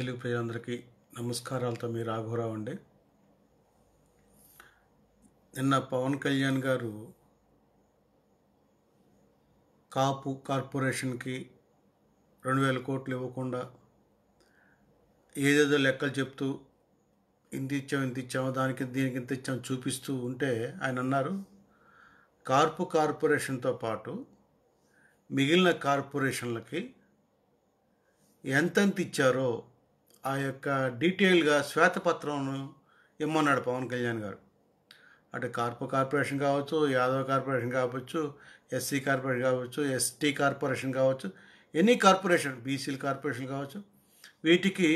తెలుగు ప్రజలందరికీ నమస్కారాలతో మీ రాఘవరావు అండి నిన్న పవన్ కళ్యాణ్ గారు కాపు కార్పొరేషన్కి రెండు వేల కోట్లు ఇవ్వకుండా ఏదేదో లెక్కలు చెప్తూ ఇంత ఇచ్చాం ఇంత ఇచ్చాము దానికి దీనికి ఇంత ఇచ్చామో చూపిస్తూ ఉంటే ఆయన అన్నారు కార్పు కార్పొరేషన్తో పాటు మిగిలిన కార్పొరేషన్లకి ఎంతెంత ఇచ్చారో ఆ యొక్క డీటెయిల్గా శ్వేతపత్రంను ఇమ్మన్నాడు పవన్ కళ్యాణ్ గారు అటు కార్పొ కార్పొరేషన్ కావచ్చు యాదవ్ కార్పొరేషన్ కావచ్చు ఎస్సీ కార్పొరేషన్ కావచ్చు ఎస్టీ కార్పొరేషన్ కావచ్చు ఎనీ కార్పొరేషన్ బీసీల కార్పొరేషన్ కావచ్చు వీటికి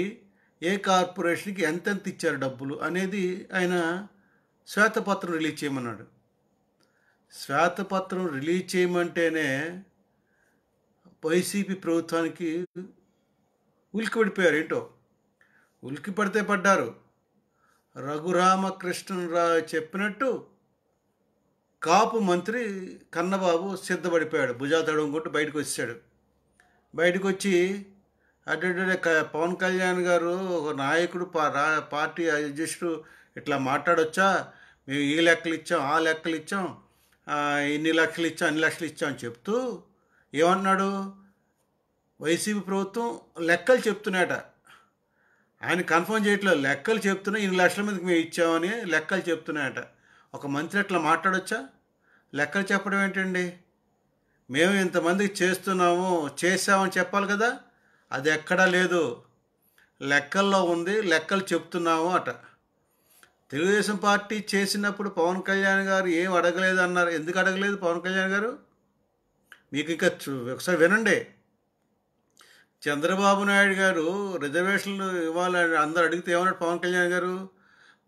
ఏ కార్పొరేషన్కి ఎంతెంత ఇచ్చారు డబ్బులు అనేది ఆయన శ్వేతపత్రం రిలీజ్ చేయమన్నాడు శ్వేతపత్రం రిలీజ్ చేయమంటేనే వైసీపీ ప్రభుత్వానికి పడిపోయారు ఏంటో ఉలికి పడితే పడ్డారు రావు చెప్పినట్టు కాపు మంత్రి కన్నబాబు సిద్ధపడిపోయాడు భుజా తడుముకుంటూ బయటకు వచ్చాడు బయటకు వచ్చి అటు పవన్ కళ్యాణ్ గారు ఒక నాయకుడు పార్టీ అధ్యక్షుడు ఇట్లా మాట్లాడొచ్చా మేము ఈ లెక్కలు ఇచ్చాం ఆ లెక్కలు ఇచ్చాం ఇన్ని లక్షలు ఇచ్చాం అన్ని లక్షలు ఇచ్చాం అని చెప్తూ ఏమన్నాడు వైసీపీ ప్రభుత్వం లెక్కలు చెప్తున్నాయట ఆయన కన్ఫర్మ్ చేయట్లేదు లెక్కలు చెప్తున్నా ఇన్ని లక్షల మందికి మేము ఇచ్చామని లెక్కలు చెప్తున్నాయట ఒక మంత్రి అట్లా మాట్లాడొచ్చా లెక్కలు చెప్పడం ఏంటండి మేము ఇంతమందికి చేస్తున్నాము చేసామని చెప్పాలి కదా అది ఎక్కడా లేదు లెక్కల్లో ఉంది లెక్కలు చెప్తున్నాము అట తెలుగుదేశం పార్టీ చేసినప్పుడు పవన్ కళ్యాణ్ గారు ఏం అడగలేదు అన్నారు ఎందుకు అడగలేదు పవన్ కళ్యాణ్ గారు మీకు ఇంకా ఒకసారి వినండి చంద్రబాబు నాయుడు గారు రిజర్వేషన్లు ఇవ్వాలని అందరు అడిగితే ఏమన్నారు పవన్ కళ్యాణ్ గారు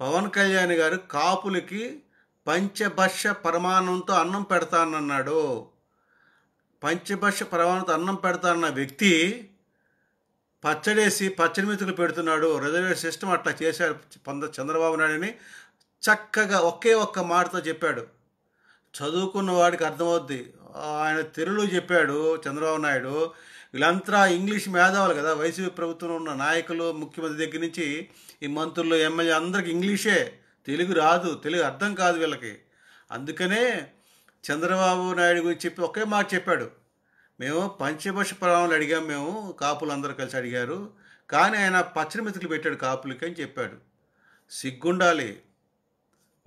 పవన్ కళ్యాణ్ గారు కాపులకి పంచభష ప్రమాణంతో అన్నం పెడతానన్నాడు పంచభష ప్రమాణంతో అన్నం పెడతానన్న వ్యక్తి పచ్చడేసి పచ్చడి మెతుకులు పెడుతున్నాడు రిజర్వేషన్ సిస్టమ్ అట్లా చేశాడు పంద చంద్రబాబు నాయుడుని చక్కగా ఒకే ఒక్క మాటతో చెప్పాడు చదువుకున్న వాడికి అర్థమవుద్ది ఆయన తెలుగులో చెప్పాడు చంద్రబాబు నాయుడు వీళ్ళంతా ఇంగ్లీష్ మేధావులు కదా వైసీపీ ప్రభుత్వంలో ఉన్న నాయకులు ముఖ్యమంత్రి దగ్గర నుంచి ఈ మంత్రులు ఎమ్మెల్యే అందరికి ఇంగ్లీషే తెలుగు రాదు తెలుగు అర్థం కాదు వీళ్ళకి అందుకనే చంద్రబాబు నాయుడు గురించి చెప్పి ఒకే మాట చెప్పాడు మేము పంచభాష ప్రాణాలు అడిగాం మేము కాపులు అందరూ కలిసి అడిగారు కానీ ఆయన పచ్చడి మెతుకులు పెట్టాడు కాపులకి అని చెప్పాడు సిగ్గుండాలి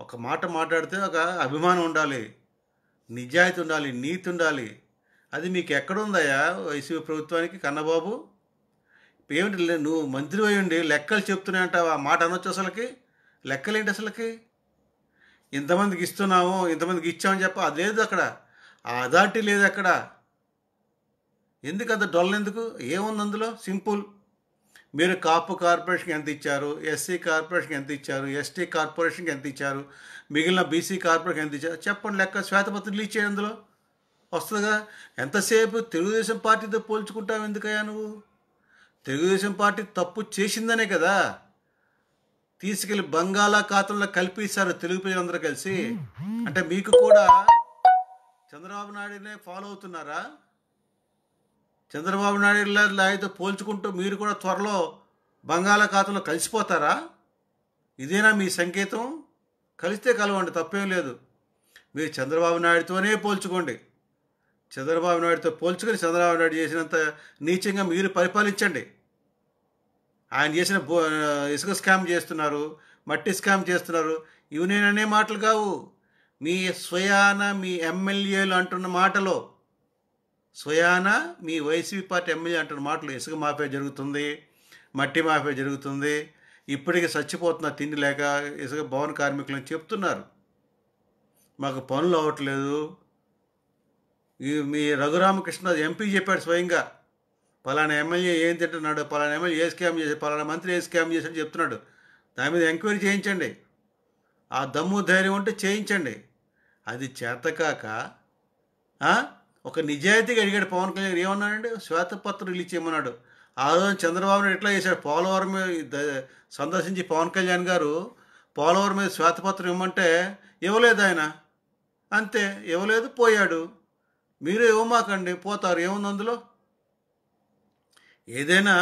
ఒక మాట మాట్లాడితే ఒక అభిమానం ఉండాలి నిజాయితీ ఉండాలి నీతి ఉండాలి అది మీకు ఎక్కడుందయ్యా వైసీపీ ప్రభుత్వానికి కన్నబాబు ఏమిటి నువ్వు మంత్రి అయి ఉండి లెక్కలు అంటావు ఆ మాట అనొచ్చు అసలుకి లెక్కలేంటి అసలుకి ఇంతమందికి ఇస్తున్నాము ఇంతమందికి ఇచ్చామని చెప్ప అది లేదు అక్కడ ఆ అథారిటీ లేదు అక్కడ ఎందుకు అంత డొల్ ఎందుకు ఏముంది అందులో సింపుల్ మీరు కాపు కార్పొరేషన్కి ఎంత ఇచ్చారు ఎస్సీ కార్పొరేషన్కి ఎంత ఇచ్చారు ఎస్టీ కార్పొరేషన్కి ఎంత ఇచ్చారు మిగిలిన బీసీ కార్పొరేషన్ ఎంత ఇచ్చారు చెప్పండి లెక్క శ్వేతపత్రులు ఇచ్చేయండి అందులో వస్తుందిగా ఎంతసేపు తెలుగుదేశం పార్టీతో పోల్చుకుంటావు ఎందుకయ్యా నువ్వు తెలుగుదేశం పార్టీ తప్పు చేసిందనే కదా తీసుకెళ్లి బంగాళాఖాతంలో కల్పించారు తెలుగు ప్రజలందరూ కలిసి అంటే మీకు కూడా చంద్రబాబు నాయుడునే ఫాలో అవుతున్నారా చంద్రబాబు నాయుడు అయితే పోల్చుకుంటూ మీరు కూడా త్వరలో బంగాళాఖాతంలో కలిసిపోతారా ఇదేనా మీ సంకేతం కలిస్తే కలవండి తప్పేం లేదు మీరు చంద్రబాబు నాయుడుతోనే పోల్చుకోండి చంద్రబాబు నాయుడుతో పోల్చుకొని చంద్రబాబు నాయుడు చేసినంత నీచంగా మీరు పరిపాలించండి ఆయన చేసిన ఇసుక స్కామ్ చేస్తున్నారు మట్టి స్కామ్ చేస్తున్నారు ఇవి నేననే మాటలు కావు మీ స్వయాన మీ ఎమ్మెల్యేలు అంటున్న మాటలో స్వయాన మీ వైసీపీ పార్టీ ఎమ్మెల్యే అంటున్న మాటలు ఇసుక మాఫే జరుగుతుంది మట్టి మాఫే జరుగుతుంది ఇప్పటికీ చచ్చిపోతున్న తిండి లేక ఇసుక భవన అని చెప్తున్నారు మాకు పనులు అవ్వట్లేదు మీ రఘురామకృష్ణ ఎంపీ చెప్పాడు స్వయంగా పలానా ఎమ్మెల్యే ఏం తింటున్నాడు పలానా ఎమ్మెల్యే ఏ స్కామ్ చేశాడు పలానా మంత్రి ఏ స్కామ్ చేశాడు చెప్తున్నాడు దాని మీద ఎంక్వైరీ చేయించండి ఆ దమ్ము ధైర్యం ఉంటే చేయించండి అది చేతకాక ఒక నిజాయితీగా అడిగాడు పవన్ కళ్యాణ్ ఏమన్నాడండి శ్వేతపత్రం రిలీజ్ చేయమన్నాడు ఆ రోజు చంద్రబాబు నాయుడు ఎట్లా చేశాడు పోలవరం మీద సందర్శించి పవన్ కళ్యాణ్ గారు పోలవరం మీద శ్వేతపత్రం ఇవ్వమంటే ఇవ్వలేదు ఆయన అంతే ఇవ్వలేదు పోయాడు మీరే ఇవ్వమాకండి పోతారు ఏముంది అందులో ఏదైనా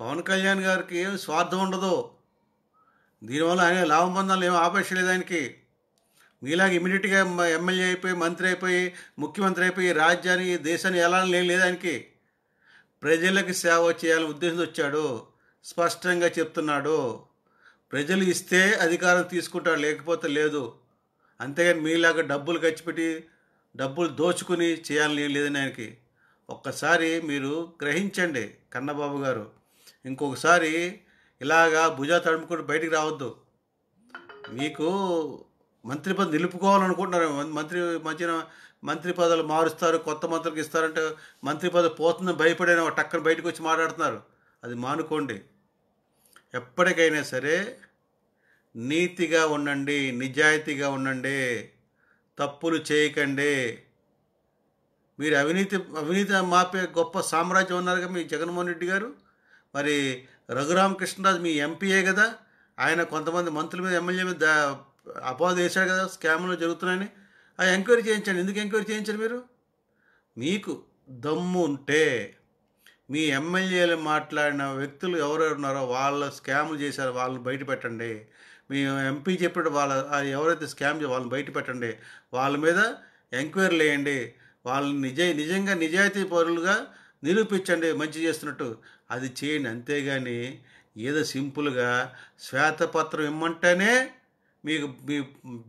పవన్ కళ్యాణ్ గారికి ఏం స్వార్థం ఉండదు దీనివల్ల ఆయన లాభం పొందాలని ఏం ఆపేక్ష లేదు ఆయనకి మీలాగా ఇమీడియట్గా ఎమ్మెల్యే అయిపోయి మంత్రి అయిపోయి ముఖ్యమంత్రి అయిపోయి రాజ్యాన్ని దేశాన్ని ఎలా లేదు ఆయనకి ప్రజలకు సేవ చేయాలని ఉద్దేశంతో వచ్చాడు స్పష్టంగా చెప్తున్నాడు ప్రజలు ఇస్తే అధికారం తీసుకుంటాడు లేకపోతే లేదు అంతేగాని మీలాగా డబ్బులు ఖర్చు పెట్టి డబ్బులు దోచుకుని చేయాలని లేదని ఆయనకి ఒక్కసారి మీరు గ్రహించండి కన్నబాబు గారు ఇంకొకసారి ఇలాగా భుజా తడుముకుంటూ బయటికి రావద్దు మీకు మంత్రి పదవి నిలుపుకోవాలనుకుంటున్నారు మంత్రి మధ్యన మంత్రి పదవులు మారుస్తారు కొత్త మంత్రులకు ఇస్తారంటే మంత్రి పదవి పోతుందని భయపడిన టక్కన బయటకు వచ్చి మాట్లాడుతున్నారు అది మానుకోండి ఎప్పటికైనా సరే నీతిగా ఉండండి నిజాయితీగా ఉండండి తప్పులు చేయకండి మీరు అవినీతి అవినీతి మాపే గొప్ప సామ్రాజ్యం ఉన్నారుగా మీ జగన్మోహన్ రెడ్డి గారు మరి కృష్ణరాజు మీ ఎంపీఏ కదా ఆయన కొంతమంది మంత్రుల మీద ఎమ్మెల్యే మీద అపోద వేశాడు కదా స్కామ్లు జరుగుతున్నాయని ఆ ఎంక్వైరీ చేయించండి ఎందుకు ఎంక్వైరీ చేయించండి మీరు మీకు దమ్ము ఉంటే మీ ఎమ్మెల్యేలు మాట్లాడిన వ్యక్తులు ఎవరెవరున్నారో వాళ్ళ స్కాములు చేశారు వాళ్ళని బయట పెట్టండి మీ ఎంపీ చెప్పిన వాళ్ళ ఎవరైతే స్కామ్ వాళ్ళని బయట పెట్టండి వాళ్ళ మీద ఎంక్వైరీ వేయండి వాళ్ళని నిజ నిజంగా నిజాయితీ పౌరులుగా నిరూపించండి మంచి చేస్తున్నట్టు అది చేయండి అంతేగాని ఏదో సింపుల్గా శ్వేతపత్రం ఇమ్మంటేనే మీకు మీ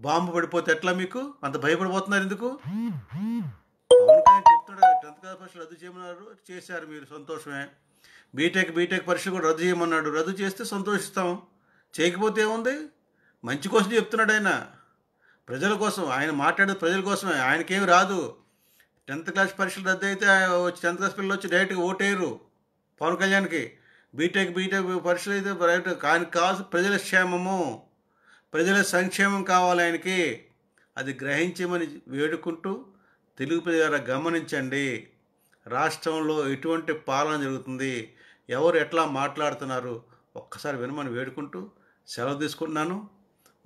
బాంబు పడిపోతే ఎట్లా మీకు అంత భయపడిపోతున్నారు ఎందుకు కూడా టెన్త్ క్లాస్ పరీక్షలు రద్దు చేయమన్నారు చేశారు మీరు సంతోషమే బీటెక్ బీటెక్ పరీక్ష కూడా రద్దు చేయమన్నాడు రద్దు చేస్తే సంతోషిస్తాం చేయకపోతే ఏముంది మంచి కోసం చెప్తున్నాడు ఆయన ప్రజల కోసం ఆయన మాట్లాడేది ప్రజల కోసమే ఆయనకేమి రాదు టెన్త్ క్లాస్ పరీక్షలు రద్దు అయితే టెన్త్ క్లాస్ పిల్లలు వచ్చి డైరెక్ట్గా ఓటేయరు పవన్ కళ్యాణ్కి బీటెక్ బీటెక్ పరీక్షలు అయితే డైరెక్ట్ ఆయనకు కావాల్సిన ప్రజల క్షేమము ప్రజల సంక్షేమం కావాలి ఆయనకి అది గ్రహించమని వేడుకుంటూ తెలుగు ప్రజల గమనించండి రాష్ట్రంలో ఎటువంటి పాలన జరుగుతుంది ఎవరు ఎట్లా మాట్లాడుతున్నారు ఒక్కసారి వినమని వేడుకుంటూ సెలవు తీసుకుంటున్నాను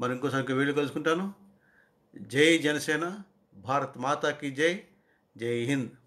మరి ఇంకోసారి వీళ్ళు కలుసుకుంటాను జై జనసేన భారత్ మాతాకి జై జై హింద్